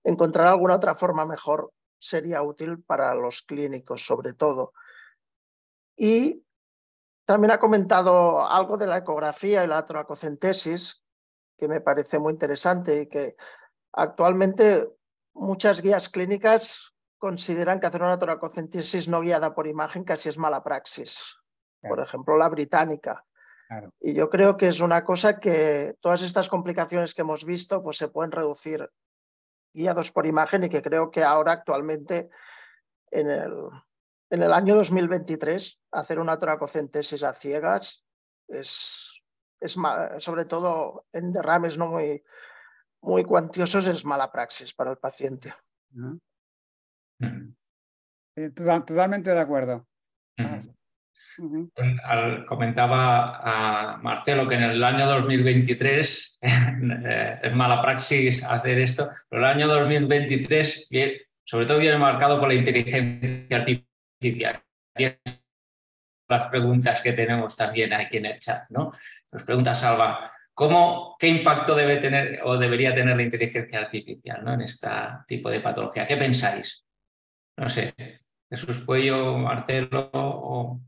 encontrar alguna otra forma mejor sería útil para los clínicos sobre todo. Y también ha comentado algo de la ecografía y la troacocentesis, que me parece muy interesante y que actualmente muchas guías clínicas consideran que hacer una toracocentesis no guiada por imagen casi es mala praxis. Por ejemplo, la británica. Y yo creo que es una cosa que todas estas complicaciones que hemos visto pues, se pueden reducir guiados por imagen y que creo que ahora actualmente en el, en el año 2023 hacer una toracocentesis a ciegas es es sobre todo en derrames no muy, muy cuantiosos, es mala praxis para el paciente.
Mm. Eh, totalmente de acuerdo. Ah, comentaba
a Marcelo que en el año 2023 eh, es mala praxis hacer esto, pero el año 2023 sobre todo viene marcado por la inteligencia artificial las preguntas que tenemos también aquí en el chat, ¿no? Nos pregunta Salva, ¿cómo, ¿qué impacto debe tener o debería tener la inteligencia artificial ¿no? en este tipo de patología? ¿Qué pensáis? No sé, Jesús Cuello, Marcelo o...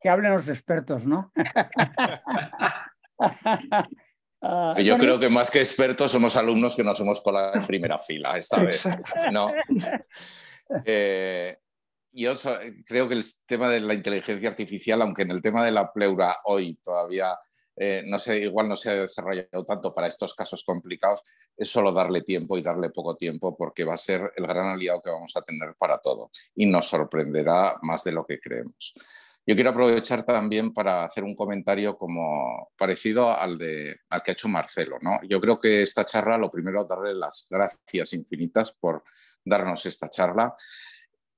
Que hablen los expertos, ¿no?
yo creo
que más que expertos somos alumnos que no somos con la primera fila esta vez. ¿no? Eh, yo eh, creo que el tema de la inteligencia artificial, aunque en el tema de la pleura hoy todavía eh, no sé, igual no se ha desarrollado tanto para estos casos complicados, es solo darle tiempo y darle poco tiempo porque va a ser el gran aliado que vamos a tener para todo y nos sorprenderá más de lo que creemos. Yo quiero aprovechar también para hacer un comentario como parecido al, de, que ha hecho Marcelo. ¿no? Yo creo que esta charla, lo primero, darle las gracias infinitas por darnos esta charla.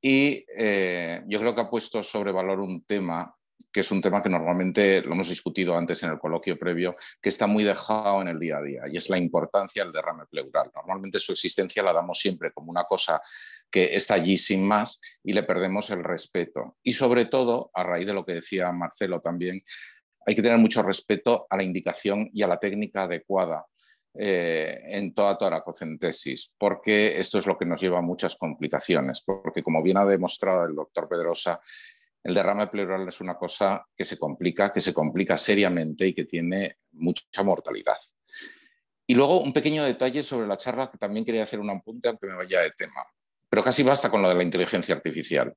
Y eh, yo creo que ha puesto sobre valor un tema que es un tema que normalmente lo hemos discutido antes en el coloquio previo, que está muy dejado en el día a día, y es la importancia del derrame pleural. Normalmente su existencia la damos siempre como una cosa que está allí sin más y le perdemos el respeto. Y sobre todo, a raíz de lo que decía Marcelo también, hay que tener mucho respeto a la indicación y a la técnica adecuada eh, en toda cocentesis porque esto es lo que nos lleva a muchas complicaciones, porque como bien ha demostrado el doctor Pedrosa, el derrame pleural es una cosa que se complica, que se complica seriamente y que tiene mucha mortalidad. Y luego un pequeño detalle sobre la charla que también quería hacer un apunte aunque me vaya de tema, pero casi basta con lo de la inteligencia artificial.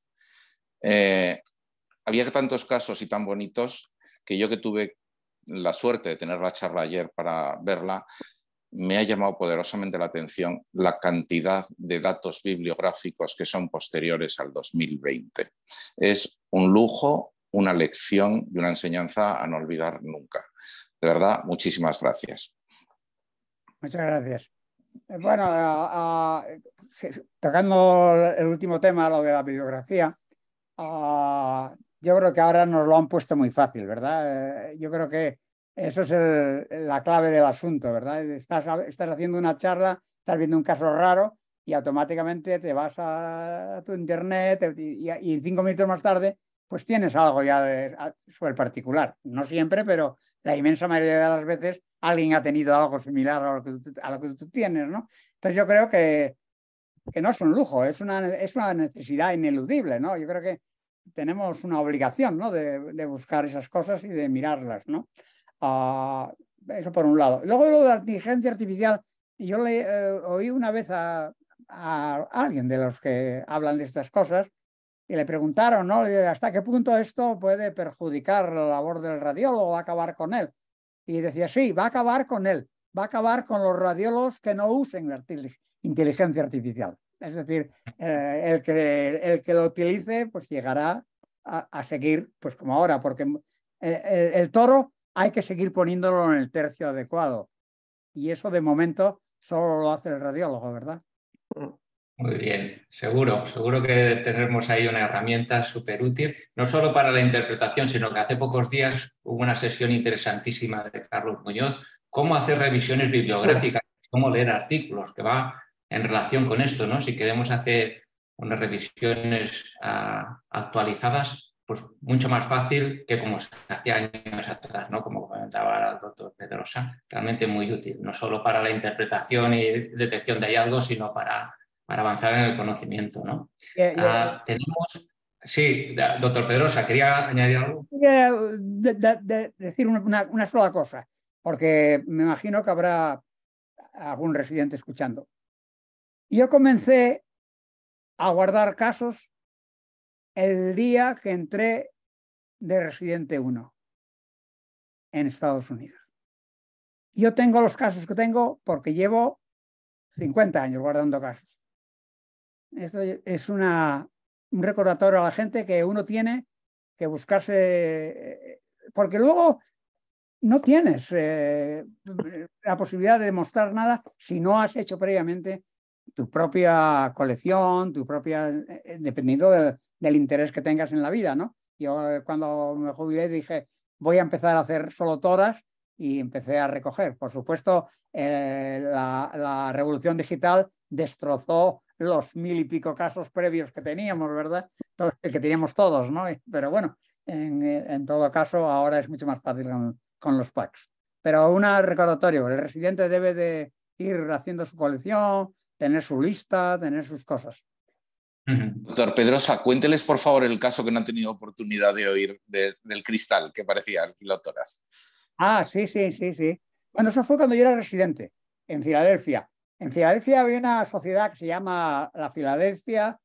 Eh, había tantos casos y tan bonitos que yo que tuve la suerte de tener la charla ayer para verla, me ha llamado poderosamente la atención la cantidad de datos bibliográficos que son posteriores al 2020. Es un lujo, una lección y una enseñanza a no olvidar nunca. De verdad, muchísimas gracias.
Muchas gracias. Eh, bueno, tocando el último tema, lo de la bibliografía, ah, yo creo que ahora nos lo han puesto muy fácil, ¿verdad? Eh, yo creo que eso es la clave del asunto, ¿verdad? Estás, estás haciendo una charla, estás viendo un caso raro y automáticamente te vas a, tu internet y, cinco minutos más tarde pues tienes algo ya sobre particular. No siempre, pero la inmensa mayoría de las veces alguien ha tenido algo similar a lo que tú, tienes, ¿no? Entonces yo creo que, que no es un lujo, es una, es una necesidad ineludible, ¿no? Yo creo que tenemos una obligación, ¿no? De, de buscar esas cosas y de mirarlas, ¿no? Ah, eso por un lado. Luego lo de la inteligencia artificial, yo le eh, oí una vez a, alguien de los que hablan de estas cosas y le preguntaron, ¿no? ¿Hasta qué punto esto puede perjudicar la labor del radiólogo, va a acabar con él? Y decía, sí, va a acabar con él, va a acabar con los radiólogos que no usen la inteligencia artificial. Es decir, eh, el, que, el que lo utilice, pues llegará a, seguir, pues como ahora, porque eh, el toro hay que seguir poniéndolo en el tercio adecuado. Y eso de momento solo lo hace el radiólogo, ¿verdad?
Muy bien, seguro, seguro que
tenemos ahí una herramienta súper útil, no solo para la interpretación, sino que hace pocos días hubo una sesión interesantísima de Carlos Muñoz, cómo hacer revisiones bibliográficas, cómo leer artículos, que va en relación con esto, ¿no? Si queremos hacer unas revisiones ah, actualizadas, pues mucho más fácil que como se hacía años atrás, ¿no? como comentaba el doctor Pedrosa, realmente muy útil, no solo para la interpretación y detección de hallazgos, sino para, para avanzar en el conocimiento. ¿no? Ah, tenemos Sí, doctor Pedrosa, quería añadir algo.
Quería decir una, sola cosa, porque me imagino que habrá algún residente escuchando. Yo comencé a guardar casos el día que entré de residente 1 en Estados Unidos. Yo tengo los casos que tengo porque llevo 50 años guardando casos. Esto es una, un recordatorio a la gente que uno tiene que buscarse, eh, porque luego no tienes eh, la posibilidad de demostrar nada si no has hecho previamente tu propia colección, tu propia, eh, dependiendo del del interés que tengas en la vida, ¿no? Yo eh, cuando me jubilé dije, voy a empezar a hacer solo toras y empecé a recoger. Por supuesto, eh, la, revolución digital destrozó los mil y pico casos previos que teníamos, ¿verdad? que teníamos todos, ¿no? Pero bueno, eh, en, todo caso, ahora es mucho más fácil con, los packs. Pero un recordatorio, el residente debe de ir haciendo su colección, tener su lista, tener sus cosas.
Doctor Pedrosa, cuénteles por favor el caso que no han tenido oportunidad de oír del cristal que parecía el
kilotoras. Ah, sí, sí, sí, sí. Bueno, eso fue cuando yo era residente en Filadelfia. En Filadelfia había una sociedad que se llama la Filadelfia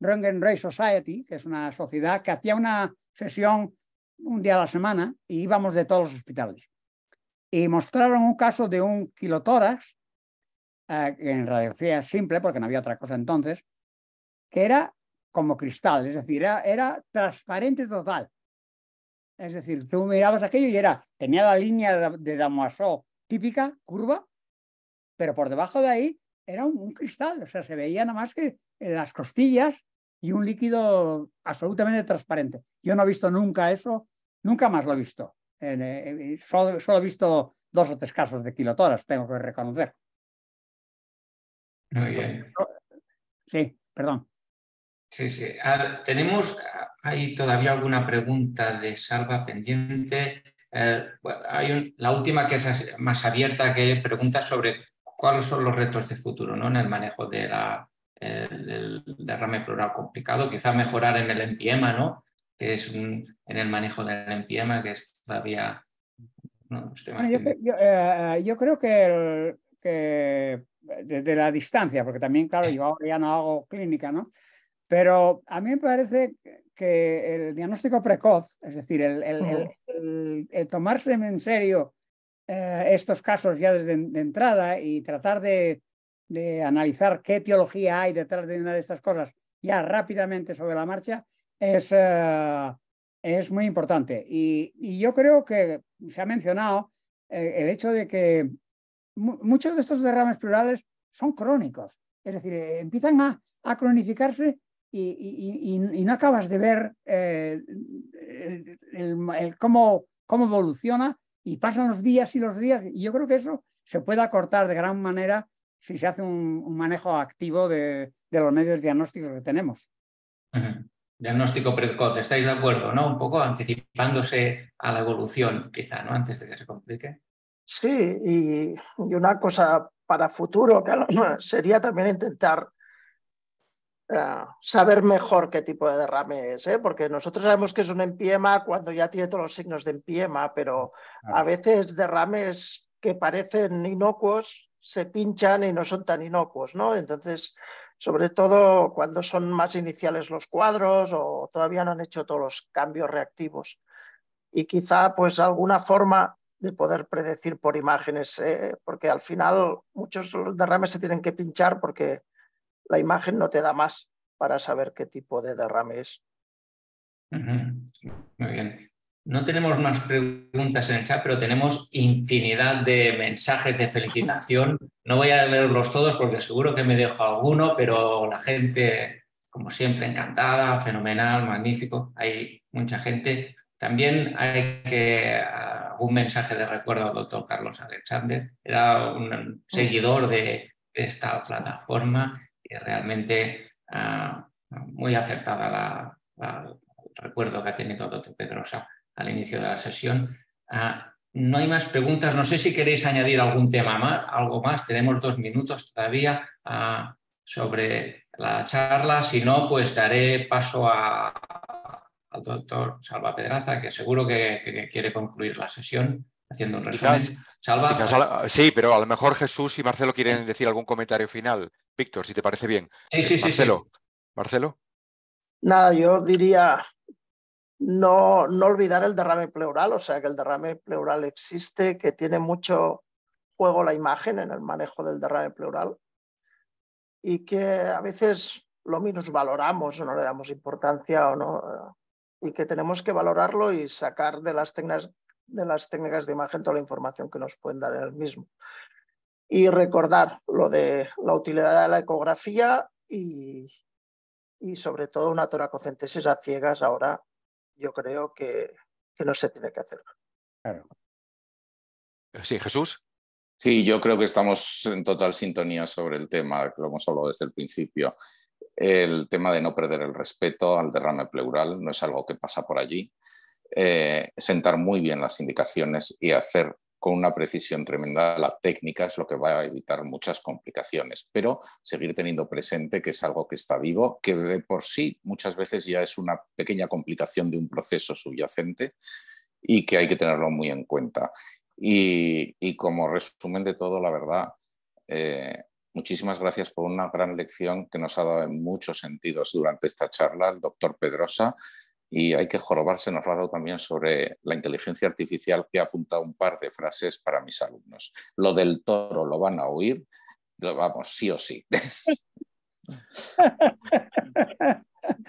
Ray Society, que es una sociedad que hacía una sesión un día a la semana y íbamos de todos los hospitales. Y mostraron un caso de un kilotoras, eh, en radiografía simple, porque no había otra cosa entonces, que era como cristal, es decir, era, transparente total. Es decir, tú mirabas aquello y era, tenía la línea de, de típica, curva, pero por debajo de ahí era un, cristal, o sea, se veía nada más que las costillas y un líquido absolutamente transparente. Yo no he visto nunca eso, nunca más lo he visto. solo, solo, he visto dos o tres casos de kilotoras, tengo que reconocer.
Muy bien.
Sí, perdón. Sí, sí.
tenemos hay todavía alguna pregunta de Salva pendiente. Eh, hay la última que es más abierta que pregunta sobre cuáles son los retos de futuro ¿no? en el manejo de la, eh, derrame plural complicado, quizá mejorar en el empiema, ¿no? que es en el manejo del empiema, que es todavía...
Eh, yo, creo que, desde la distancia, porque también, claro, yo ya no hago clínica, ¿no? Pero a mí me parece que el diagnóstico precoz, es decir, el, tomarse en serio eh, estos casos ya desde entrada y tratar de, analizar qué teología hay detrás de una de estas cosas ya rápidamente sobre la marcha, es, eh, es muy importante. Y, yo creo que se ha mencionado eh, el hecho de que muchos de estos derrames plurales son crónicos, es decir, empiezan a, a cronificarse y, no acabas de ver eh, cómo, cómo evoluciona y pasan los días y los días. Y yo creo que eso se puede acortar de gran manera si se hace un, manejo activo de, los medios diagnósticos que tenemos.
Diagnóstico precoz, ¿estáis de acuerdo? ¿no? Un poco anticipándose a la evolución, quizá, ¿no? Antes de que se complique.
Sí, y, una cosa para futuro, que sería también intentar saber mejor qué tipo de derrame es, ¿eh? porque nosotros sabemos que es un empiema cuando ya tiene todos los signos de empiema, pero a veces derrames que parecen inocuos se pinchan y no son tan inocuos, ¿no? Entonces, sobre todo cuando son más iniciales los cuadros o todavía no han hecho todos los cambios reactivos. Y quizá pues alguna forma de poder predecir por imágenes, ¿eh? porque al final muchos derrames se tienen que pinchar porque la imagen no te da más para saber qué tipo de derrame es.
Muy bien. No tenemos más preguntas en el chat, pero tenemos infinidad de mensajes de felicitación. No voy a leerlos todos porque seguro que me dejo alguno, pero la gente, como siempre, encantada, fenomenal, magnífico. Hay mucha gente. También hay que algún ah, mensaje de recuerdo al doctor Carlos Alexander. Era un seguidor de esta plataforma realmente ah, muy acertada la, el recuerdo que ha tenido doctor Pedrosa al inicio de la sesión. Ah, no hay más preguntas. No sé si queréis añadir algún tema más, algo más. Tenemos dos minutos todavía ah, sobre la charla. Si no, pues daré paso al doctor Salva Pedraza, que seguro que, quiere concluir la sesión haciendo un resumen.
sí, pero a lo mejor Jesús y Marcelo quieren decir algún comentario final. Víctor, si te parece bien. Sí, sí, sí, Marcelo.
Nada, yo diría no, no olvidar el derrame pleural, o sea que el derrame pleural existe, que tiene mucho juego la imagen en el manejo del derrame pleural y que a veces lo menos valoramos o no le damos importancia o no, y que tenemos que valorarlo y sacar de las técnicas de las técnicas de imagen toda la información que nos pueden dar en el mismo y recordar lo de la utilidad de la ecografía y, sobre todo una toracocentesis a ciegas ahora yo creo que, no se tiene que hacer.
Sí, Jesús. Sí, yo creo que estamos en total sintonía sobre el tema, lo hemos hablado desde el principio. El tema de no perder el respeto al derrame pleural no es algo que pasa por allí. Eh, sentar muy bien las indicaciones y hacer con una precisión tremenda la técnica es lo que va a evitar muchas complicaciones, pero seguir teniendo presente que es algo que está vivo, que de por sí muchas veces ya es una pequeña complicación de un proceso subyacente y que hay que tenerlo muy en cuenta. Y, como resumen de todo, la verdad, eh, muchísimas gracias por una gran lección que nos ha dado en muchos sentidos durante esta charla el doctor Pedrosa y hay que jorobarse nos lo ha también sobre la inteligencia artificial que ha apuntado un par de frases para mis alumnos. Lo del toro lo van a oír, vamos, sí o sí.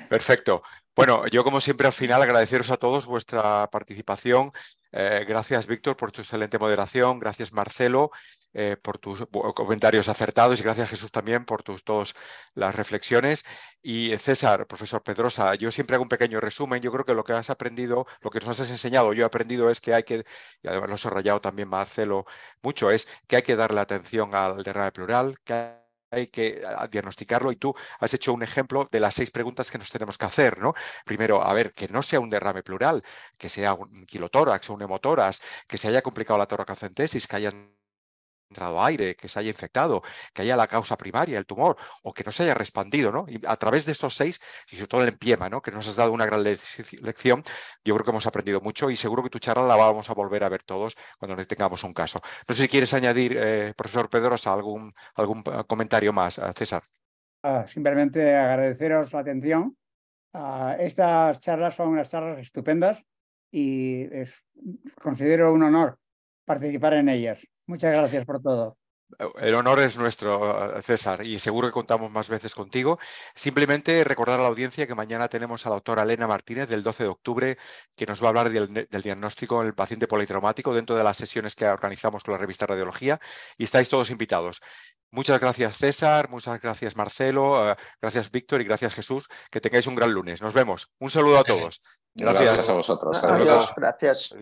Perfecto. Bueno, yo como siempre al final agradeceros a todos vuestra participación. Eh, gracias, Víctor, por tu excelente moderación. Gracias, Marcelo, eh, por tus comentarios acertados. Y gracias, Jesús, también por tus dos las reflexiones. Y eh, César, profesor Pedrosa, yo siempre hago un pequeño resumen. Yo creo que lo que has aprendido, lo que nos has enseñado, yo he aprendido es que hay que, y además lo he subrayado también Marcelo mucho, es que hay que darle atención al derrame plural, hay que diagnosticarlo y tú has hecho un ejemplo de las seis preguntas que nos tenemos que hacer, ¿no? Primero, a ver, que no sea un derrame plural, que sea un kilotórax o un hemotórax, que se haya complicado la toracocentesis, que hayan entrado aire, que se haya infectado, que haya la causa primaria, el tumor, o que no se haya respondido, ¿no? Y a través de estos seis, y sobre todo el empiema, ¿no? Que nos has dado una gran lección, yo creo que hemos aprendido mucho y seguro que tu charla la vamos a volver a ver todos cuando tengamos un caso. No sé si quieres añadir, eh, profesor Pedros, algún, algún eh, comentario más, eh, César.
Ah, simplemente agradeceros la atención. Ah, estas charlas son unas charlas estupendas y considero un honor participar en ellas. Muchas gracias por todo.
El honor es nuestro, César, y seguro que contamos más veces contigo. Simplemente recordar a la audiencia que mañana tenemos a la doctora Elena Martínez del 12 de octubre, que nos va a hablar del, diagnóstico diagnóstico del paciente politraumático dentro de las sesiones que organizamos con la revista Radiología, y estáis todos invitados. Muchas gracias, César, muchas gracias, Marcelo, eh, gracias, Víctor, y gracias, Jesús. Que tengáis un gran lunes. Nos vemos. Un saludo a todos. Gracias, a
vosotros. Gracias.